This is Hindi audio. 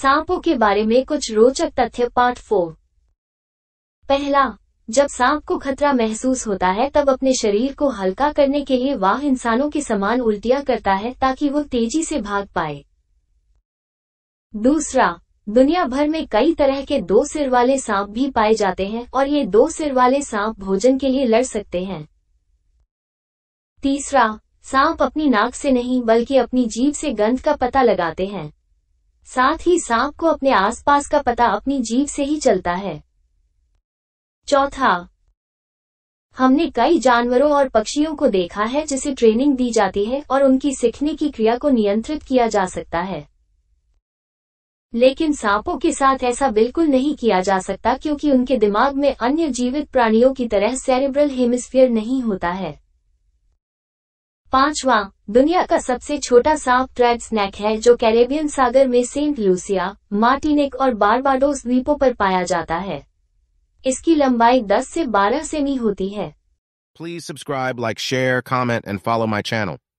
सांपों के बारे में कुछ रोचक तथ्य पार्ट फोर पहला जब सांप को खतरा महसूस होता है तब अपने शरीर को हल्का करने के लिए वाह इंसानों के समान उल्टियां करता है ताकि वो तेजी से भाग पाए दूसरा दुनिया भर में कई तरह के दो सिर वाले सांप भी पाए जाते हैं और ये दो सिर वाले सांप भोजन के लिए लड़ सकते हैं तीसरा सांप अपनी नाक से नहीं बल्कि अपनी जीव से गंध का पता लगाते हैं साथ ही सांप को अपने आसपास का पता अपनी जीभ से ही चलता है चौथा हमने कई जानवरों और पक्षियों को देखा है जिसे ट्रेनिंग दी जाती है और उनकी सीखने की क्रिया को नियंत्रित किया जा सकता है लेकिन सांपों के साथ ऐसा बिल्कुल नहीं किया जा सकता क्योंकि उनके दिमाग में अन्य जीवित प्राणियों की तरह सेरेब्रल हेमिस्फीयर नहीं होता है पांचवा दुनिया का सबसे छोटा सांप ट्रैप स्नैक है जो कैरेबियन सागर में सेंट लूसिया मार्टिनिक और बारबाडोस द्वीपों पर पाया जाता है इसकी लंबाई 10 से 12 सेमी होती है please subscribe like share comment and follow my channel